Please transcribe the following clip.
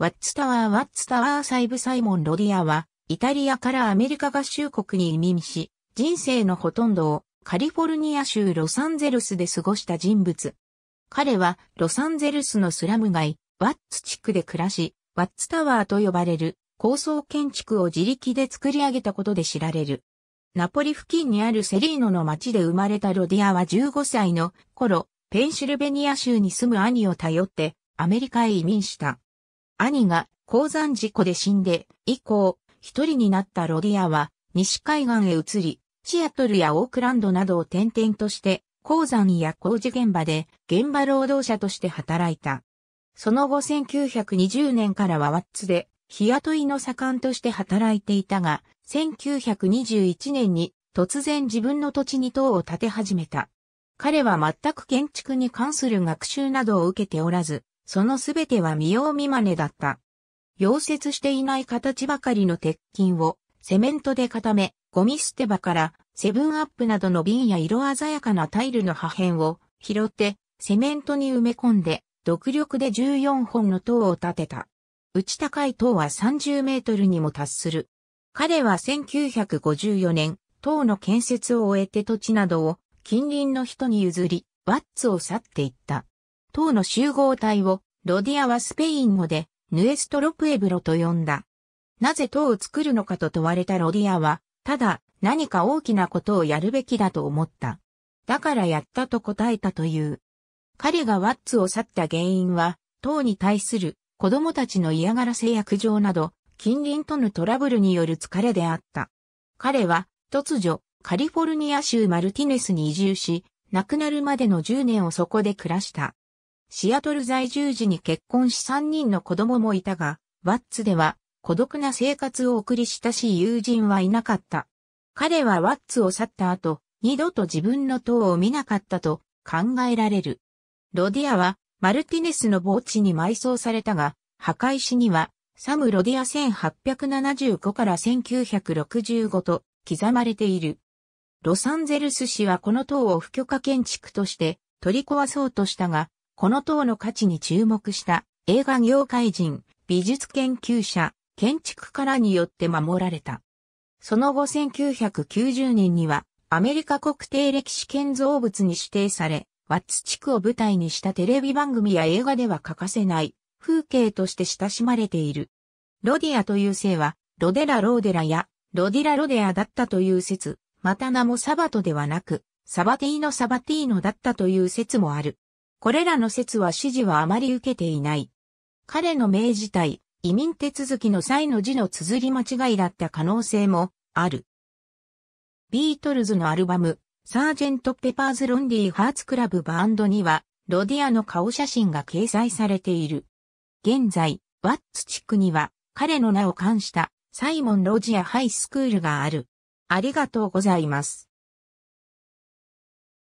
ワッツタワーワッツタワーサイブサイモン・ロディアは、イタリアからアメリカ合衆国に移民し、人生のほとんどをカリフォルニア州ロサンゼルスで過ごした人物。彼はロサンゼルスのスラム街、ワッツ地区で暮らし、ワッツタワーと呼ばれる高層建築を自力で作り上げたことで知られる。ナポリ付近にあるセリーノの町で生まれたロディアは15歳の頃、ペンシルベニア州に住む兄を頼ってアメリカへ移民した。兄が鉱山事故で死んで、以降、一人になったロディアは、西海岸へ移り、シアトルやオークランドなどを転々として、鉱山や工事現場で現場労働者として働いた。その後1920年からはワッツで日雇いの盛んとして働いていたが、1921年に突然自分の土地に塔を建て始めた。彼は全く建築に関する学習などを受けておらず、そのすべては見よう見まねだった。溶接していない形ばかりの鉄筋をセメントで固め、ゴミ捨て場からセブンアップなどの瓶や色鮮やかなタイルの破片を拾ってセメントに埋め込んで独力で14本の塔を建てた。内高い塔は30メートルにも達する。彼は1954年、塔の建設を終えて土地などを近隣の人に譲り、ワッツを去っていった。塔の集合体をロディアはスペイン語で、ヌエストロプエブロと呼んだ。なぜ塔を作るのかと問われたロディアは、ただ何か大きなことをやるべきだと思った。だからやったと答えたという。彼がワッツを去った原因は、塔に対する子供たちの嫌がらせや苦情など、近隣とのトラブルによる疲れであった。彼は、突如、カリフォルニア州マルティネスに移住し、亡くなるまでの10年をそこで暮らした。シアトル在住時に結婚し3人の子供もいたが、ワッツでは孤独な生活を送り親しい友人はいなかった。彼はワッツを去った後、二度と自分の塔を見なかったと考えられる。ロディアはマルティネスの墓地に埋葬されたが、墓石にはサム・ロディア1875から1965と刻まれている。ロサンゼルス市はこの塔を不許可建築として取り壊そうとしたが、この塔の価値に注目した映画業界人、美術研究者、建築家らによって守られた。その後1990年にはアメリカ国定歴史建造物に指定され、ワッツ地区を舞台にしたテレビ番組や映画では欠かせない風景として親しまれている。ロディアという姓は、ロデラ・ローデラや、ロディラ・ロデアだったという説、また名もサバトではなく、サバティーノ・サバティーノだったという説もある。これらの説は支持はあまり受けていない。彼の名自体、移民手続きの際の字の綴り間違いだった可能性もある。ビートルズのアルバム、サージェント・ペパーズ・ロンリー・ハーツ・クラブ・バンドには、ロディアの顔写真が掲載されている。現在、ワッツ地区には、彼の名を冠した、サイモン・ロジア・ハイスクールがある。ありがとうございます。